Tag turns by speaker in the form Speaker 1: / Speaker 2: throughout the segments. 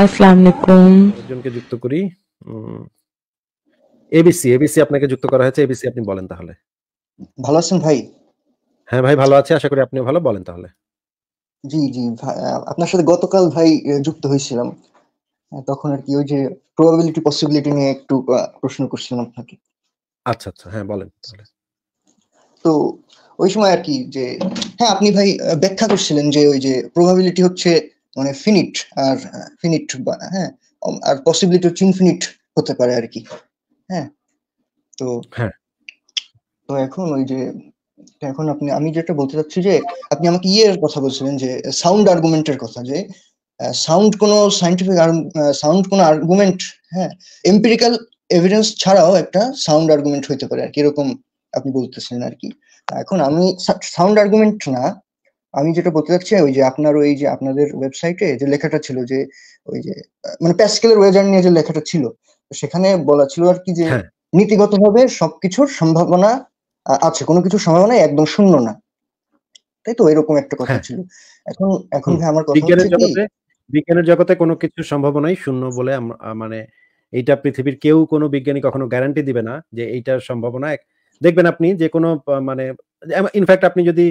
Speaker 1: আসসালামু
Speaker 2: একজনকে যুক্ত করি এবিসি এবিসি আপনাকে যুক্ত করা হয়েছে এবিসি আপনি বলেন তাহলে ভালো আছেন ভাই হ্যাঁ ভাই ভালো আছি আশা করি আপনি ভালো বলেন তাহলে
Speaker 1: জি জি আপনার সাথে গতকাল ভাই যুক্ত হয়েছিলাম তখন আর কি ওই যে প্রবাবিলিটি পসিবিলিটি নিয়ে একটু প্রশ্ন করছিলাম আপনাকে আচ্ছা
Speaker 2: আচ্ছা হ্যাঁ বলেন তাহলে
Speaker 1: তো ওই সময় আর কি যে হ্যাঁ আপনি ভাই ব্যাখ্যা করছিলেন যে ওই যে প্রবাবিলিটি হচ্ছে মানে ফিনিট আর ফিনিট হ্যাঁ, হ্যাঁ আর পসিবিলিটি হচ্ছে ইনফিনিট হতে পারে আর কি হ্যাঁ তো হ্যাঁ। তো এখন ওই যে এখন আপনি আমি যেটা বলতে চাচ্ছি যে আপনি আমাকে ইয়ের কথা বলছিলেন যে সাউন্ড আর্গুমেন্টের কথা যে সাউন্ড কোনো সাইন্টিফিক সাউন্ড কোনো আর্গুমেন্ট হ্যাঁ এম্পিরিক্যাল এভিডেন্স ছাড়াও একটা সাউন্ড আর্গুমেন্ট হইতে পারে আর কি এরকম আপনি বলতেছেন আর কি এখন আমি সাউন্ড আর্গুমেন্ট না আমি যেটা বলতে চাচ্ছি ওই যে আপনার ওই যে আপনাদের ওয়েবসাইটে যে লেখাটা ছিল যে ওই যে মানে প্যাসকেলের ওয়েজার নিয়ে যে লেখাটা ছিল সেখানে বলা ছিল আর কি যে হ্যাঁ। নীতিগতভাবে সবকিছুর সম্ভাবনা আছে কোনো কিছু সম্ভাবনা একদম শূন্য না তাই তো এরকম একটা কথা হ্যাঁ। ছিল এখন এখন আমার কথা হচ্ছে কি বিজ্ঞানের জগতে কোনো
Speaker 2: কিছু সম্ভাবনাই শূন্য বলে মানে এইটা পৃথিবীর কেউ কোনো বিজ্ঞানী কখনো গ্যারান্টি দিবে না যে এইটার সম্ভাবনা দেখবেন আপনি যে কোনো মানে ইনফ্যাক্ট আপনি যদি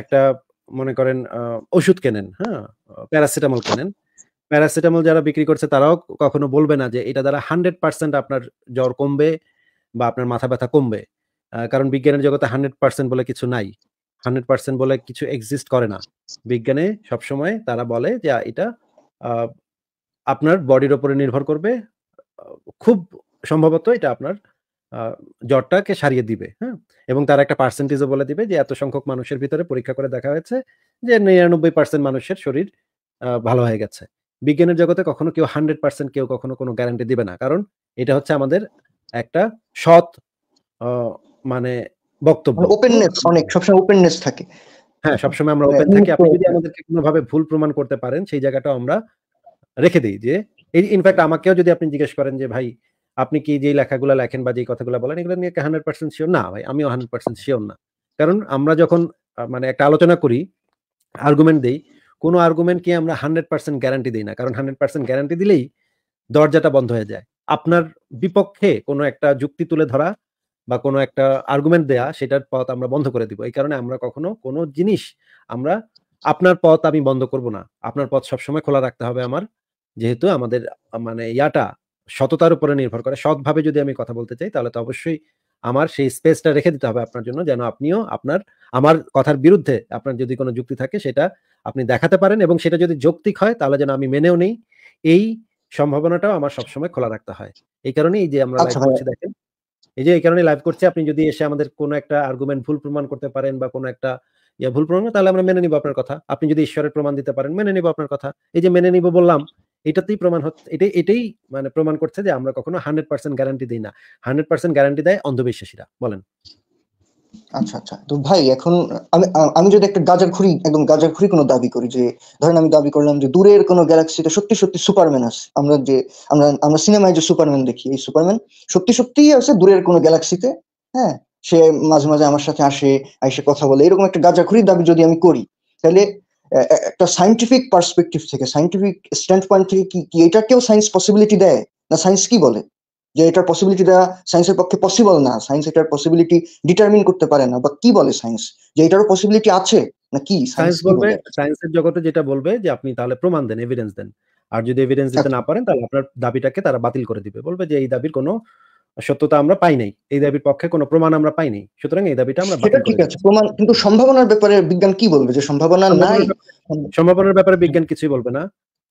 Speaker 2: একটা মনে করেন ওষুধ কেনেন হ্যাঁ প্যারাসিটামল কেনেন প্যারাসিটামল যারা বিক্রি করছে তারাও কখনো বলবে না যে এটা দ্বারা হান্ড্রেড পার্সেন্ট আপনার জ্বর কমবে বা আপনার মাথা ব্যথা কমবে কারণ বিজ্ঞানের জগতে হান্ড্রেড পার্সেন্ট বলে কিছু নাই হান্ড্রেড পার্সেন্ট বলে কিছু এক্সিস্ট করে না বিজ্ঞানে সবসময় তারা বলে যে এটা আপনার বডির ওপরে নির্ভর করবে খুব সম্ভবত এটা আপনার জ্বরটাকে সারিয়ে দিবে হ্যাঁ এবং তার একটা পার্সেন্টেজও বলে দিবে যে এত সংখ্যক মানুষের ভিতরে পরীক্ষা করে দেখা হয়েছে যে নিরানব্বই পার্সেন্ট মানুষের শরীর ভালো হয়ে গেছে বিজ্ঞানের জগতে কখনো কেউ হান্ড্রেড পার্সেন্ট কেউ কখনো কোনো গ্যারান্টি দিবে না কারণ এটা হচ্ছে আমাদের একটা সৎ মানে বক্তব্য ওপেননেস মানে
Speaker 1: অনেক সবসময় ওপেননেস
Speaker 2: থাকে হ্যাঁ সবসময় আমরা ওপেন মানে থাকি আপনি যদি আমাদেরকে কোনোভাবে ভুল প্রমাণ করতে পারেন সেই জায়গাটা আমরা রেখে দিই যে এই ইনফ্যাক্ট আমাকেও যদি আপনি জিজ্ঞেস করেন যে ভাই আপনি কি যে লেখাগুলো লেখেন বা যে কথাগুলো বলেন এগুলো নিয়ে হান্ড্রেড পার্সেন্ট শিওর না ভাই আমিও হান্ড্রেড পার্সেন্ট শিওর না কারণ আমরা যখন মানে একটা আলোচনা করি আর্গুমেন্ট দিই কোনো আর্গুমেন্টকে আমরা হান্ড্রেড পার্সেন্ট গ্যারান্টি দিই না কারণ হান্ড্রেড পার্সেন্ট গ্যারান্টি দিলেই দরজাটা বন্ধ হয়ে যায় আপনার বিপক্ষে কোনো একটা যুক্তি তুলে ধরা বা কোনো একটা আর্গুমেন্ট দেয়া সেটার পথ আমরা বন্ধ করে দিব এই কারণে আমরা কখনো কোনো জিনিস আমরা আপনার পথ আমি বন্ধ করব না আপনার পথ সবসময় খোলা রাখতে হবে আমার যেহেতু আমাদের মানে ইয়াটা সততার উপরে নির্ভর করে সৎভাবে যদি আমি কথা বলতে চাই তাহলে তো অবশ্যই আমার সেই স্পেসটা রেখে দিতে হবে আপনার জন্য যেন আপনিও আপনার আমার কথার বিরুদ্ধে আপনার যদি কোনো যুক্তি থাকে সেটা আপনি দেখাতে পারেন এবং সেটা যদি যৌক্তিক হয় তাহলে যেন আমি মেনেও নেই এই সম্ভাবনাটাও আমার সবসময় খোলা রাখতে হয় এই কারণে এই যে আমরা লাইভ আচ্ছা করছি দেখেন এই যে এই কারণে লাইভ করছি আপনি যদি এসে আমাদের কোনো একটা আর্গুমেন্ট ভুল প্রমাণ করতে পারেন বা কোনো একটা ইয়ে ভুল প্রমাণ তাহলে আমরা মেনে নিব আপনার কথা আপনি যদি ঈশ্বরের প্রমাণ দিতে পারেন মেনে নিব আপনার কথা এই যে মেনে নিব বললাম এটাতেই প্রমাণ হচ্ছে এটাই এটাই মানে প্রমাণ করছে যে আমরা কখনো হান্ড্রেড পার্সেন্ট গ্যারান্টি দিই না হান্ড্রেড পার্সেন্ট গ্যারান্টি দেয় অন্ধবিশ্বাসীরা বলেন
Speaker 1: আচ্ছা আচ্ছা তো ভাই এখন আমি আমি যদি একটা খুঁড়ি একদম গাজাখুরি কোনো দাবি করি যে ধরেন আমি দাবি করলাম যে দূরের কোনো গ্যালাক্সিতে সত্যি সত্যি সুপারম্যান আছে আমরা যে আমরা আমরা সিনেমায় যে সুপারম্যান দেখি এই সুপারম্যান সত্যি সত্যিই আছে দূরের কোনো গ্যালাক্সিতে হ্যাঁ সে মাঝে মাঝে আমার সাথে আসে এসে কথা বলে এরকম একটা গাজাখুরি দাবি যদি আমি করি তাহলে একটা সাইন্টিফিক পার্সপেক্টিভ থেকে সাইন্টিফিক স্ট্যান্ড পয়েন্ট থেকে কি কি কেউ সায়েন্স পসিবিলিটি দেয় না সায়েন্স কি বলে যে এটার পসিবিলিটি দেওয়া সায়েন্সের পক্ষে পসিবল না সায়েন্স এটার পসিবিলিটি ডিটারমিন করতে পারে না বা কি বলে সায়েন্স যে এটারও পসিবিলিটি আছে না কি সায়েন্স বলবে
Speaker 2: সায়েন্সের জগতে যেটা বলবে যে আপনি তাহলে প্রমাণ দেন এভিডেন্স দেন আর যদি এভিডেন্স দিতে আচ্ছা। না পারেন তাহলে আপনার দাবিটাকে তারা বাতিল করে দিবে বলবে যে এই দাবির কোনো সত্যতা আমরা পাই নাই এই দাবির পক্ষে কোনো প্রমাণ আমরা পাই নাই সুতরাং এই দাবিটা আমরা সেটা ঠিক আছে
Speaker 1: প্রমাণ কিন্তু সম্ভাবনার
Speaker 2: ব্যাপারে বিজ্ঞান কি বলবে যে সম্ভাবনা নাই সম্ভাবনার ব্যাপারে বিজ্ঞান কিছুই বলবে না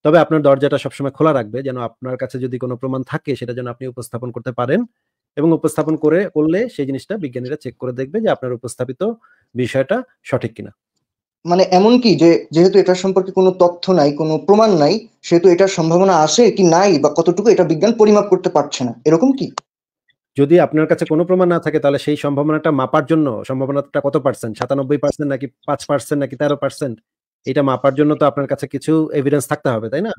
Speaker 2: তবে আপনার দরজাটা সবসময় খোলা রাখবে যেন আপনার কাছে যদি কোনো প্রমাণ থাকে সেটা যেন আপনি উপস্থাপন করতে পারেন এবং উপস্থাপন করে করলে সেই জিনিসটা বিজ্ঞানীরা চেক করে দেখবে যে আপনার উপস্থাপিত বিষয়টা সঠিক কিনা
Speaker 1: মানে এমন কি যে যেহেতু এটার সম্পর্কে কোনো তথ্য নাই কোনো প্রমাণ নাই সেহেতু এটার সম্ভাবনা আছে কি নাই বা কতটুকু এটা বিজ্ঞান পরিমাপ করতে পারছে না এরকম কি
Speaker 2: যদি আপনার কাছে কোনো প্রমাণ না থাকে তাহলে সেই সম্ভাবনাটা মাপার জন্য সম্ভাবনাটা কত পার্সেন্ট সাতানব্বই পার্সেন্ট নাকি পাঁচ পার্সেন্ট নাকি তেরো পার্সেন্ট এটা মাপার জন্য তো আপনার কাছে কিছু এভিডেন্স থাকতে হবে তাই না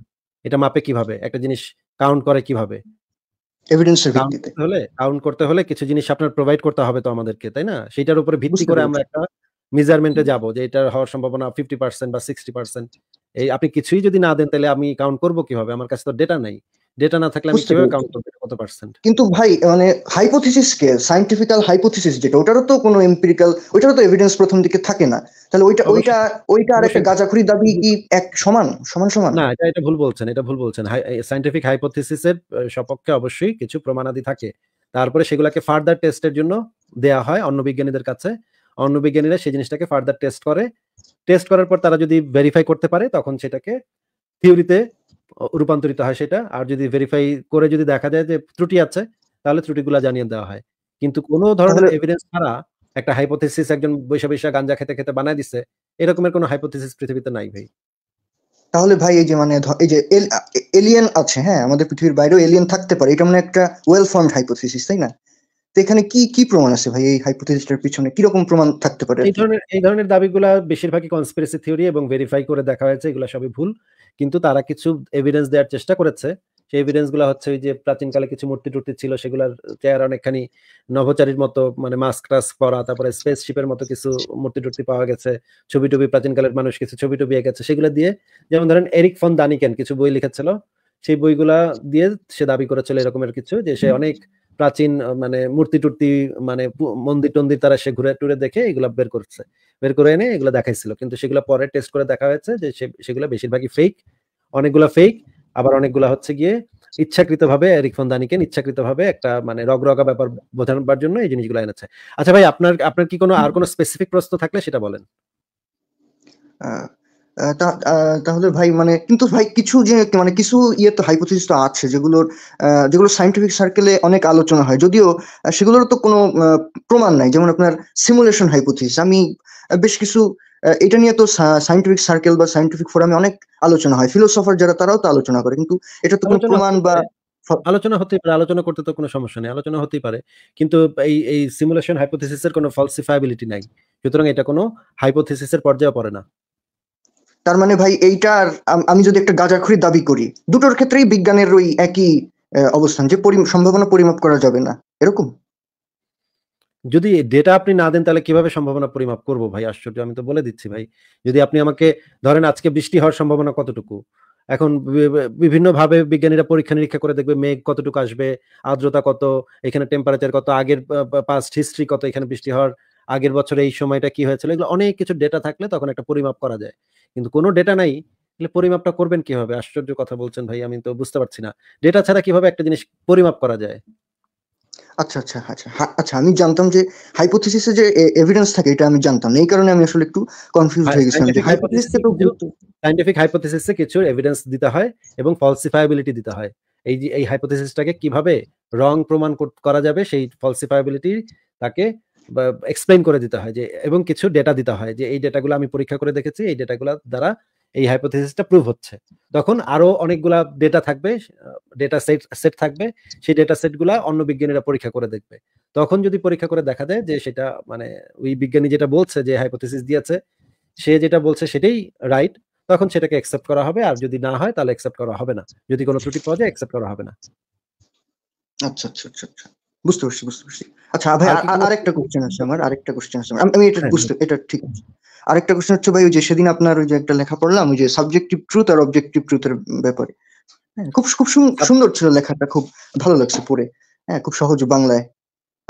Speaker 2: এটা মাপে কিভাবে একটা জিনিস কাউন্ট করে কিভাবে
Speaker 1: এভিডেন্সের ভিত্তিতে
Speaker 2: হলে কাউন্ট করতে হলে কিছু জিনিস আপনার প্রোভাইড করতে হবে তো আমাদেরকে তাই না সেটার উপরে ভিত্তি করে আমরা একটা মেজারমেন্টে যাব যে এটা হওয়ার সম্ভাবনা ফিফটি পার্সেন্ট বা সিক্সটি পার্সেন্ট এই আপনি কিছুই যদি না দেন তাহলে আমি কাউন্ট করব কিভাবে আমার কাছে তো ডেটা নাই ডেটা না থাকলে আমি কিভাবে কাউন্ট করব কত পার্সেন্ট
Speaker 1: কিন্তু ভাই মানে হাইপোথিসিস কে সায়েন্টিফিক্যাল হাইপোথিসিস যেটা ওটারও তো কোনো এমপিরিক্যাল ওটারও তো এভিডেন্স প্রথম দিকে থাকে না তাহলে ওইটা ওইটা ওইটা আর একটা গাজাখুরি দাবি কি এক সমান সমান সমান
Speaker 2: না এটা এটা ভুল বলছেন এটা ভুল বলছেন সায়েন্টিফিক এর সপক্ষে অবশ্যই কিছু প্রমাণাদি থাকে তারপরে সেগুলোকে ফার্দার টেস্টের জন্য দেয়া হয় অন্য বিজ্ঞানীদের কাছে অন্য বিজ্ঞানীরা সেই জিনিসটাকে ফার্দার টেস্ট করে টেস্ট করার পর তারা যদি ভেরিফাই করতে পারে তখন সেটাকে থিওরিতে রূপান্তরিত হয় সেটা আর যদি ভেরিফাই করে যদি দেখা যায় যে ত্রুটি আছে তাহলে ত্রুটিগুলো জানিয়ে দেওয়া হয় কিন্তু কোনো ধরনের এভিডেন্স ছাড়া একটা হাইপোথেসিস একজন বৈশা বৈশা গাঞ্জা খেতে খেতে বানায় দিচ্ছে এরকমের কোনো হাইপোথেসিস পৃথিবীতে নাই ভাই
Speaker 1: তাহলে ভাই এই যে মানে এই যে এলিয়েন আছে হ্যাঁ আমাদের পৃথিবীর বাইরেও এলিয়েন থাকতে পারে এটা মানে একটা ওয়েল ফর্মড হাইপোথিসিস তাই না এখানে কি কি প্রমাণ আছে ভাই এই পিছনে কি রকম প্রমাণ থাকতে পারে এই
Speaker 2: ধরনের এই ধরনের দাবিগুলো বেশিরভাগই কনস্পিরেসি থিওরি এবং ভেরিফাই করে দেখা হয়েছে এগুলো সবই ভুল কিন্তু তারা কিছু এভিডেন্স দেওয়ার চেষ্টা করেছে সেই এভিডেন্স গুলো হচ্ছে ওই যে প্রাচীনকালে কিছু মূর্তি টুর্তি ছিল সেগুলোর চেয়ার অনেকখানি নভোচারীর মতো মানে মাস্ক টাস্ক পরা তারপরে শিপের মতো কিছু মূর্তি টুর্তি পাওয়া গেছে ছবি টবি প্রাচীনকালের মানুষ কিছু ছবি টবি গেছে সেগুলো দিয়ে যেমন ধরেন এরিক ফন দানিকেন কিছু বই লিখেছিল সেই বইগুলা দিয়ে সে দাবি করেছিল এরকমের কিছু যে সে অনেক প্রাচীন মানে মূর্তি টুর্তি মানে মন্দির টন্দির তারা সে ঘুরে টুরে দেখে এগুলো বের করছে বের করে এনে এগুলো দেখাইছিল কিন্তু সেগুলো পরে টেস্ট করে দেখা হয়েছে যে সেগুলো বেশিরভাগই ফেক অনেকগুলো ফেক আবার অনেকগুলো হচ্ছে গিয়ে ইচ্ছাকৃত ভাবে রিকফন দানিকে ভাবে একটা মানে রগ রগা ব্যাপার বোঝানোর জন্য এই জিনিসগুলো এনেছে আচ্ছা ভাই আপনার আপনার কি কোনো আর কোনো স্পেসিফিক প্রশ্ন থাকলে সেটা বলেন
Speaker 1: তাহলে ভাই মানে কিন্তু ভাই কিছু যে মানে কিছু ইয়ে তো হাইপোথিস তো আছে যেগুলোর যেগুলো সাইন্টিফিক সার্কেলে অনেক আলোচনা হয় যদিও সেগুলোর তো কোনো প্রমাণ নাই যেমন আপনার সিমুলেশন হাইপোথিস আমি বেশ কিছু এটা নিয়ে তো সাইন্টিফিক সার্কেল বা সাইন্টিফিক ফোরামে অনেক আলোচনা হয় ফিলোসফার যারা তারাও তো আলোচনা করে কিন্তু এটা তো কোনো প্রমাণ বা
Speaker 2: আলোচনা হতেই পারে আলোচনা করতে তো কোনো সমস্যা নেই আলোচনা হতেই পারে কিন্তু এই এই সিমুলেশন হাইপোথিসিসের কোনো ফলসিফাইবিলিটি নাই সুতরাং এটা কোনো হাইপোথিসিসের পর্যায়ে পড়ে না
Speaker 1: তার মানে ভাই এইটার আমি যদি একটা গাঁজাখুরি দাবি করি দুটোর ক্ষেত্রেই বিজ্ঞানের ওই একই অবস্থান যে সম্ভাবনা পরিমাপ করা যাবে না এরকম
Speaker 2: যদি ডেটা আপনি না দেন তাহলে কিভাবে সম্ভাবনা পরিমাপ করব ভাই আশ্চর্য আমি তো বলে দিচ্ছি ভাই যদি আপনি আমাকে ধরেন আজকে বৃষ্টি হওয়ার সম্ভাবনা কতটুকু এখন বিভিন্নভাবে বিজ্ঞানীরা পরীক্ষা নিরীক্ষা করে দেখবে মেঘ কতটুকু আসবে আর্দ্রতা কত এখানে টেম্পারেচার কত আগের পাস্ট হিস্ট্রি কত এখানে বৃষ্টি হওয়ার আগের বছরে এই সময়টা কি হয়েছিল এগুলো অনেক কিছু ডেটা থাকলে তখন একটা পরিমাপ করা যায় কিন্তু কোনো ডেটা নাই তাহলে পরিমাপটা করবেন কিভাবে আশ্চর্য কথা বলছেন ভাই আমি তো বুঝতে পারছি না ডেটা ছাড়া কিভাবে একটা জিনিস পরিমাপ করা যায়
Speaker 1: আচ্ছা আচ্ছা আচ্ছা আচ্ছা আমি জানতাম যে হাইপোথিসিসে যে এভিডেন্স থাকে এটা আমি জানতাম এই কারণে আমি আসলে একটু কনফিউজ হয়ে গেছিলাম যে হাইপোথিসিসে তো
Speaker 2: সায়েন্টিফিক হাইপোথিসিসে কিছু এভিডেন্স দিতে হয় এবং ফলসিফায়াবিলিটি দিতে হয় এই যে এই হাইপোথিসিসটাকে কিভাবে রং প্রমাণ করা যাবে সেই ফলসিফায়াবিলিটি তাকে এক্সপ্লেন করে দিতে হয় যে এবং কিছু ডেটা দিতে হয় যে এই ডেটাগুলো আমি পরীক্ষা করে দেখেছি এই ডেটাগুলো দ্বারা এই হাইপোথিসিসটা প্রুভ হচ্ছে তখন আরো অনেকগুলা ডেটা থাকবে ডেটা সেট সেট থাকবে সেই ডেটা সেটগুলো অন্য বিজ্ঞানীরা পরীক্ষা করে দেখবে তখন যদি পরীক্ষা করে দেখা দেয় যে সেটা মানে ওই বিজ্ঞানী যেটা বলছে যে হাইপোথিসিস দিয়েছে সে যেটা বলছে সেটাই রাইট তখন সেটাকে অ্যাকসেপ্ট করা হবে আর যদি না হয় তাহলে অ্যাকসেপ্ট করা
Speaker 1: হবে না যদি কোনো ত্রুটি পাওয়া যায় অ্যাকসেপ্ট করা হবে না আচ্ছা আচ্ছা আচ্ছা আচ্ছা বুঝতে পারছি বুঝতে পারছি আচ্ছা ভাই আরেকটা কোশ্চেন আছে আমার আরেকটা কোশ্চেন আছে আমি এটা হ্যাঁ, বুঝতে হ্যাঁ। এটা ঠিক আছে আরেকটা কোশ্চেন হচ্ছে ভাই ওই যে সেদিন আপনার ওই যে একটা লেখা পড়লাম ওই যে সাবজেক্টিভ ট্রুথ আর অবজেক্টিভ ট্রুথের ব্যাপারে হ্যাঁ, খুব খুব সুন্দর ছিল লেখাটা খুব ভালো লাগছে পড়ে হ্যাঁ খুব সহজ বাংলায়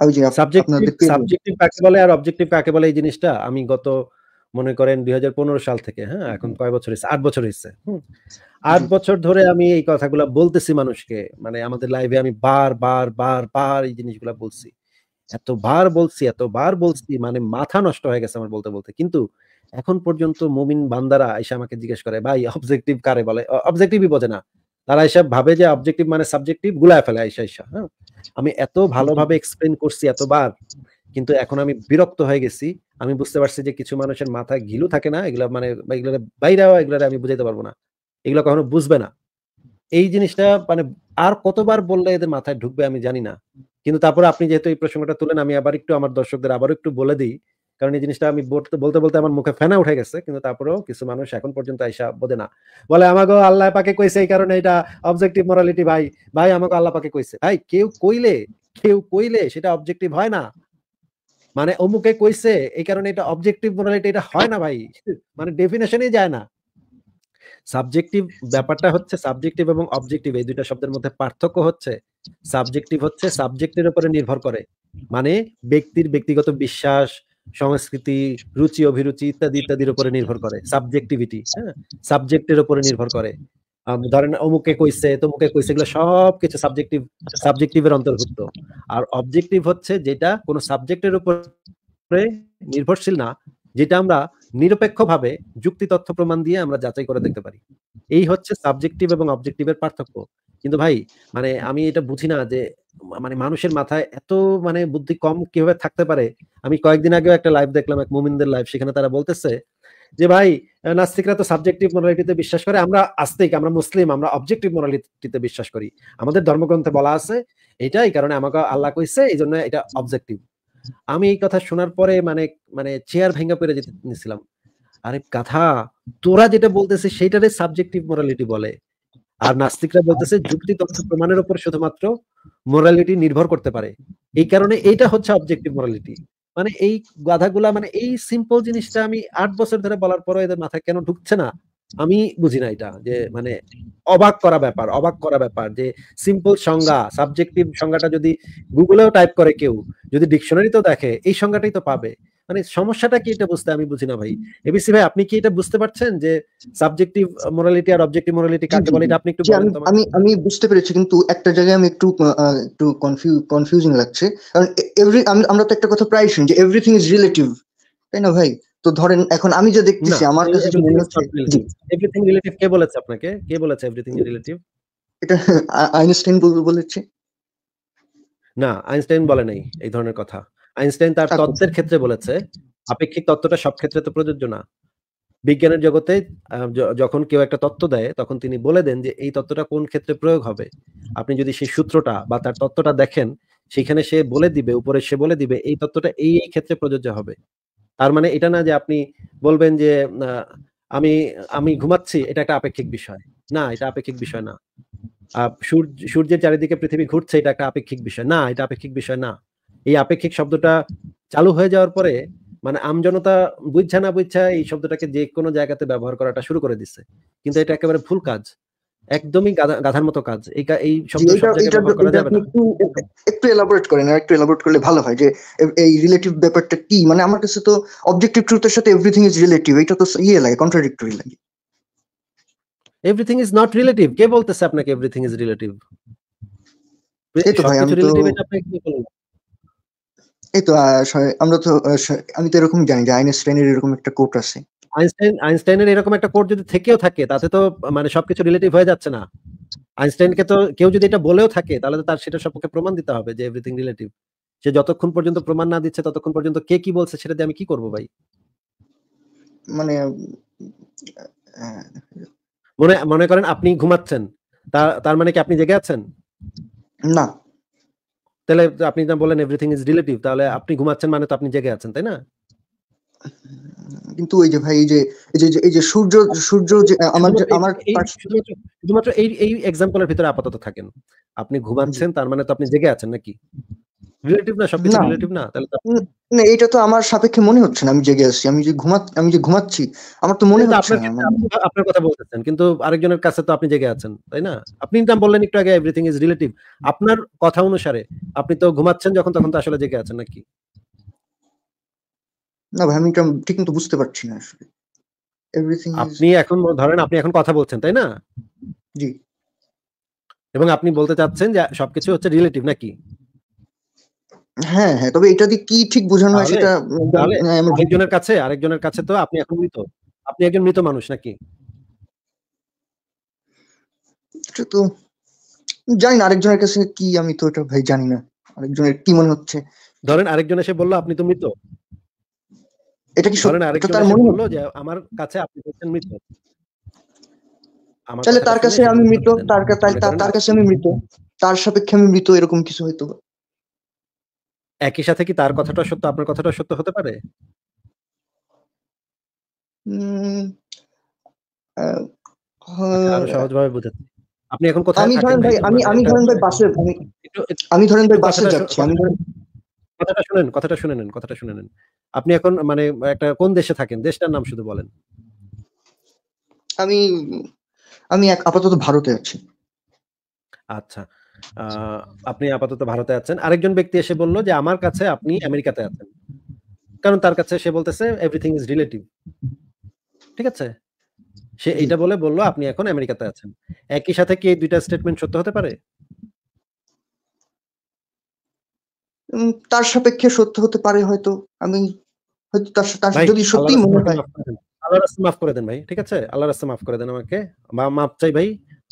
Speaker 1: ওই যে সাবজেক্টিভ
Speaker 2: কাকে বলে আর অবজেক্টিভ কাকে বলে এই জিনিসটা আমি গত মনে করেন দুই সাল থেকে হ্যাঁ এখন কয় বছর হয়েছে আট বছর হয়েছে আট বছর ধরে আমি এই কথাগুলো বলতেছি মানুষকে মানে আমাদের লাইভে আমি বার বার বার বার এই জিনিসগুলো বলছি আচ্ছা। এত বার বলছি এত বার বলছি মানে মাথা নষ্ট হয়ে গেছে আমার বলতে বলতে কিন্তু এখন পর্যন্ত মুমিন বান্দারা এসে আমাকে জিজ্ঞেস করে ভাই অবজেক্টিভ কারে বলে অবজেক্টিভই বোঝে না তারা এসব ভাবে যে অবজেক্টিভ মানে সাবজেক্টিভ গুলায় ফেলে আইসা আইসা হ্যাঁ আমি এত আচ্ছা। ভালোভাবে এক্সপ্লেন করছি এতবার কিন্তু এখন আমি বিরক্ত হয়ে গেছি আমি বুঝতে পারছি যে কিছু মানুষের মাথা ঘিলু থাকে না এগুলো মানে এগুলো বাইরে এগুলো আমি বুঝাইতে পারবো না এগুলো কখনো বুঝবে না এই জিনিসটা মানে আর কতবার বললে এদের মাথায় ঢুকবে আমি জানি না কিন্তু তারপর আপনি যেহেতু এই প্রসঙ্গটা তুলেন আমি আবার একটু আমার দর্শকদের আবার একটু বলে দিই কারণ এই জিনিসটা আমি বলতে বলতে বলতে আমার মুখে ফেনা উঠে গেছে কিন্তু তারপরেও কিছু মানুষ এখন পর্যন্ত আইসা বোধে না বলে আমাকে আল্লাহ পাকে কইছে এই কারণে এটা অবজেক্টিভ মরালিটি ভাই ভাই আমাকে আল্লাহ পাকে কইছে ভাই কেউ কইলে কেউ কইলে সেটা অবজেক্টিভ হয় না মানে অমুকে কইছে এই কারণে এটা অবজেক্টিভ মোরালিটি এটা হয় না ভাই মানে ডেফিনেশনই যায় না সাবজেক্টিভ ব্যাপারটা হচ্ছে সাবজেক্টিভ এবং অবজেক্টিভ এই দুইটা শব্দের মধ্যে পার্থক্য হচ্ছে সাবজেক্টিভ হচ্ছে সাবজেক্টের উপরে নির্ভর করে মানে ব্যক্তির ব্যক্তিগত বিশ্বাস সংস্কৃতি রুচি অভিরুচি ইত্যাদি ইত্যাদির উপরে নির্ভর করে সাবজেক্টিভিটি হ্যাঁ সাবজেক্টের উপরে নির্ভর করে ধরেন অমুকে কইছে তমুকে কইছে এগুলো সব কিছু সাবজেক্টিভ সাবজেক্টিভের অন্তর্ভুক্ত আর অবজেক্টিভ হচ্ছে যেটা কোনো সাবজেক্টের উপর নির্ভরশীল না যেটা আমরা নিরপেক্ষভাবে যুক্তি তথ্য প্রমাণ দিয়ে আমরা যাচাই করে দেখতে পারি এই হচ্ছে সাবজেক্টিভ এবং অবজেক্টিভের পার্থক্য কিন্তু ভাই মানে আমি এটা বুঝি না যে মানে মানুষের মাথায় এত মানে বুদ্ধি কম কিভাবে থাকতে পারে আমি কয়েকদিন আগেও একটা লাইভ দেখলাম এক মুমিনদের লাইভ সেখানে তারা বলতেছে যে ভাই নাস্তিকরা তো সাবজেক্টিভ মোরালিটিতে বিশ্বাস করে আমরা আস্তিক আমরা মুসলিম আমরা অবজেক্টিভ মোরালিটিতে বিশ্বাস করি আমাদের ধর্মগ্রন্থে বলা আছে এটা এই কারণে আমাকে আল্লাহ কইছে এই জন্য এটা অবজেক্টিভ আমি এই কথা শোনার পরে মানে মানে চেয়ার ভেঙে পেরে যেতে নিছিলাম আরে কথা তোরা যেটা বলতেছে সেটারে সাবজেক্টিভ মোরালিটি বলে আর নাস্তিকরা বলতেছে যুক্তি তথ্য প্রমাণের উপর শুধুমাত্র মোরালিটি নির্ভর করতে পারে এই কারণে এটা হচ্ছে অবজেক্টিভ মোরালিটি মানে এই গাধাগুলা মানে এই সিম্পল জিনিসটা আমি আট বছর ধরে বলার পরও এদের মাথায় কেন ঢুকছে না আমি বুঝি না এটা যে মানে অবাক করা ব্যাপার অবাক করা ব্যাপার যে সিম্পল সংজ্ঞা সাবজেক্টিভ সংজ্ঞাটা যদি গুগলেও টাইপ করে কেউ যদি ডিকশনারি তো দেখে এই সংজ্ঞাটাই তো পাবে মানে সমস্যাটা কি এটা বুঝতে আমি বুঝি না ভাই এবিসি ভাই আপনি কি এটা বুঝতে পারছেন যে সাবজেক্টিভ মোরালিটি আর অবজেক্টিভ মোরালিটি কাকে বলে এটা আপনি একটু
Speaker 1: আমি আমি বুঝতে পেরেছি কিন্তু একটা জায়গায় আমি একটু একটু কনফিউজিং লাগছে কারণ এভরি আমরা তো একটা কথা প্রায় শুনি যে এভরিথিং ইজ রিলেটিভ তাই না ভাই তো ধরেন এখন আমি যে দেখতেছি আমার কাছে যে মনে হচ্ছে
Speaker 2: এভরিথিং রিলেটিভ কে বলেছে আপনাকে কে বলেছে এভরিথিং রিলেটিভ
Speaker 1: এটা আইনস্টাইন বলেছে
Speaker 2: না আইনস্টাইন বলে নাই এই ধরনের কথা আইনস্টাইন তার তত্ত্বের ক্ষেত্রে বলেছে আপেক্ষিক তত্ত্বটা সব ক্ষেত্রে তো প্রযোজ্য না বিজ্ঞানের জগতে যখন কেউ একটা তত্ত্ব দেয় তখন তিনি বলে দেন যে এই তত্ত্বটা কোন ক্ষেত্রে প্রয়োগ হবে আপনি যদি সেই সূত্রটা বা তার তত্ত্বটা দেখেন সেখানে সে বলে দিবে উপরে সে বলে দিবে এই তত্ত্বটা এই এই ক্ষেত্রে প্রযোজ্য হবে তার মানে এটা না যে আপনি বলবেন যে আমি আমি ঘুমাচ্ছি এটা একটা আপেক্ষিক বিষয় না এটা আপেক্ষিক বিষয় না সূর্যের চারিদিকে পৃথিবী ঘুরছে এটা একটা আপেক্ষিক বিষয় না এটা আপেক্ষিক বিষয় না এই আপেক্ষিক শব্দটা চালু হয়ে যাওয়ার পরে মানে আমজনতা বুঝছে না বুঝছা এই শব্দটাকে যে কোনো জায়গাতে ব্যবহার করাটা শুরু করে দিচ্ছে কিন্তু এটা একেবারে ভুল কাজ একদমই গাধার মতো কাজ এই এই
Speaker 1: একটু এলাবোরেট করেন আর একটু এলাবোরেট করলে ভালো হয় যে এই রিলেটিভ ব্যাপারটা কি মানে আমার কাছে তো অবজেক্টিভ ট্রুথের সাথে এভরিথিং ইজ রিলেটিভ এটা তো ইয়ে লাগে কন্ট্রাডিক্টরি লাগে
Speaker 2: এভরিথিং ইজ নট রিলেটিভ কে বলতেছে আপনাকে এভরিথিং ইজ রিলেটিভ এই তো ভাই আমি তো
Speaker 1: এই তো আমরা তো আমি তো এরকম জানি যে আইনস্টাইনের এরকম একটা কোট আছে
Speaker 2: আইনস্টাইন আইনস্টাইনের এরকম একটা কোট যদি থেকেও থাকে তাতে তো মানে সবকিছু রিলেটিভ হয়ে যাচ্ছে না আইনস্টাইনকে তো কেউ যদি এটা বলেও থাকে তাহলে তো তার সেটা সবকে প্রমাণ দিতে হবে যে এভরিথিং রিলেটিভ সে যতক্ষণ পর্যন্ত প্রমাণ না দিচ্ছে ততক্ষণ পর্যন্ত কে কি বলছে সেটা দিয়ে আমি কি করব ভাই মানে মনে মনে করেন আপনি ঘুমাচ্ছেন তার মানে কি আপনি জেগে আছেন না তাহলে আপনি যা বলেন এভরিথিং ইজ রিলেটিভ তাহলে আপনি ঘুমাচ্ছেন মানে তো আপনি জেগে আছেন তাই না
Speaker 1: কিন্তু ওই যে ভাই এই যে এই যে সূর্য সূর্য যে আমার আমার শুধুমাত্র এই এই
Speaker 2: এক্সাম্পলের ভিতরে আপাতত থাকেন আপনি ঘুমাচ্ছেন তার মানে তো আপনি জেগে আছেন নাকি রিলেটিভ না সবকিছু রিলেটিভ না তাহলে
Speaker 1: না এটা তো আমার সাপেক্ষে মনে হচ্ছে না আমি জেগে আছি আমি যে ঘুমা আমি যে ঘুমাচ্ছি আমার তো মনে হচ্ছে
Speaker 2: মানে আপনার কথা বলতেছেন কিন্তু আরেকজনের কাছে তো আপনি জেগে আছেন তাই না আপনি নাম বললেন একটু আগে এভরিথিং ইজ রিলেটিভ আপনার কথা অনুসারে আপনি তো ঘুমাচ্ছেন যখন তখন তো আসলে জেগে আছেন নাকি
Speaker 1: না ভাই আমি ঠিক মতো বুঝতে পারছি না আসলে
Speaker 2: এভরিথিং আপনি এখন ধরেন আপনি এখন কথা বলছেন তাই না জি এবং আপনি বলতে চাচ্ছেন যে সবকিছু হচ্ছে রিলেটিভ নাকি
Speaker 1: হ্যাঁ হ্যাঁ তবে এটা দিয়ে কি ঠিক বোঝানো হয় সেটা একজনের
Speaker 2: কাছে আরেকজনের কাছে তো আপনি এখন মৃত আপনি একজন মৃত মানুষ নাকি
Speaker 1: এটা তো জানি না আরেকজনের কাছে কি আমি তো এটা ভাই জানি না আরেকজনের কি মনে হচ্ছে
Speaker 2: ধরেন আরেকজন এসে বললো আপনি তো মৃত
Speaker 1: এটা কি ধরেন আরেকজন তার মনে হলো যে
Speaker 2: আমার কাছে আপনি হচ্ছেন মৃত তাহলে তার কাছে আমি মৃত
Speaker 1: তার তার কাছে আমি মৃত তার সাপেক্ষে আমি মৃত এরকম কিছু হয়তো
Speaker 2: একই সাথে কি তার কথাটা সত্য আপনার কথাটা সত্য হতে পারে
Speaker 1: আচ্ছা, সহজভাবে আপনি এখন কোথায় আমি ধরেন ভাই আমি আমি ধরেন ভাই বাসে আমি ধরেন ভাই বাসে যাচ্ছি আমি ধরেন
Speaker 2: কথাটা শুনেন কথাটা শুনে নেন কথাটা শুনে নেন আপনি এখন মানে একটা কোন দেশে থাকেন দেশটার নাম শুধু বলেন
Speaker 1: আমি আমি আপাতত ভারতে আছি
Speaker 2: আচ্ছা আপনি আপাতত ভারতে আছেন আরেকজন ব্যক্তি এসে বলল যে আমার কাছে আপনি আমেরিকাতে আছেন কারণ তার কাছে সে বলতেছে এভরিথিং ইজ রিলেটিভ ঠিক আছে সে এটা বলে বলল আপনি এখন আমেরিকাতে আছেন একই সাথে কি এই দুইটা স্টেটমেন্ট সত্য হতে পারে
Speaker 1: তার সাপেক্ষে সত্য হতে পারে হয়তো আমি হয়তো তার তার যদি সত্যি মনে হয়
Speaker 2: আল্লাহর রাস্তা মাফ করে দেন ভাই ঠিক আছে আল্লাহর রাস্তা মাফ করে দেন আমাকে মাফ চাই ভাই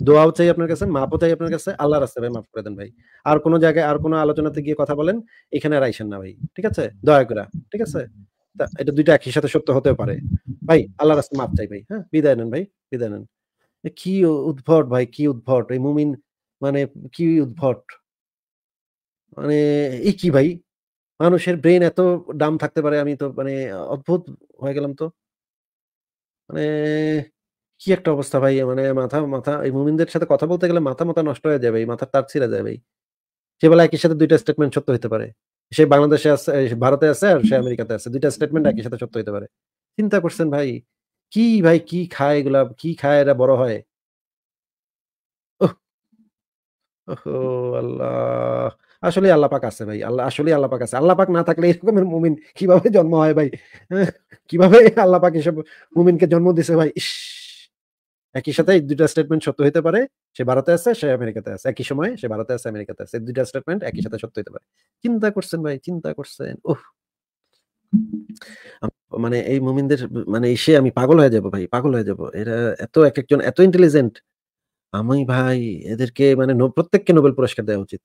Speaker 2: দোয়াও চাই আপনার কাছে মাপও চাই আপনার কাছে আল্লাহর রাস্তায় ভাই মাফ করে দেন ভাই আর কোনো জায়গায় আর কোনো আলোচনাতে গিয়ে কথা বলেন এখানে আর আইসেন না ভাই ঠিক আছে দয়া করে ঠিক আছে এটা দুইটা একই সাথে সত্য হতে পারে ভাই আল্লাহর রাস্তায় মাপ চাই ভাই হ্যাঁ বিদায় নেন ভাই বিদায় নেন কি উদ্ভট ভাই কি উদ্ভট এই মুমিন মানে কি উদ্ভট মানে এই কি ভাই মানুষের ব্রেন এত দাম থাকতে পারে আমি তো মানে অদ্ভুত হয়ে গেলাম তো মানে কি একটা অবস্থা ভাই মানে মাথা মাথা এই মুমিনদের সাথে কথা বলতে গেলে মাথা মাথা নষ্ট হয়ে যাবে মাথার তার ছিঁড়ে যাবে সে বলে একই সাথে দুইটা স্টেটমেন্ট সত্য হতে পারে সে বাংলাদেশে আছে ভারতে আছে আর সে আমেরিকাতে আছে দুইটা স্টেটমেন্ট একই সাথে সত্য হতে পারে চিন্তা করছেন ভাই কি ভাই কি খায় এগুলা কি খায় এরা বড় হয় আল্লাহ আসলে আল্লাহ পাক আছে ভাই আল্লাহ আসলে আল্লাহ পাক আছে আল্লাহ পাক না থাকলে এরকমের মুমিন কিভাবে জন্ম হয় ভাই হ্যাঁ, কিভাবে আল্লাহ পাক এসব মুমিনকে জন্ম দিছে ভাই ইস একই সাথে এই দুইটা স্টেটমেন্ট সত্য হতে পারে সে ভারতে আছে সে আমেরিকাতে আছে একই সময় সে ভারতে আছে আমেরিকাতে আছে এই দুইটা স্টেটমেন্ট একই সাথে সত্য হতে পারে চিন্তা করছেন ভাই চিন্তা করছেন ও মানে এই মুমিনদের মানে সে আমি পাগল হয়ে যাব ভাই পাগল হয়ে যাব এরা এত এক একজন এত ইন্টেলিজেন্ট আমি ভাই এদেরকে মানে প্রত্যেককে নোবেল পুরস্কার দেওয়া উচিত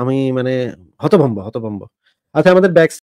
Speaker 2: আমি মানে হতভম্ব হতভম্ব আচ্ছা আমাদের ব্যাক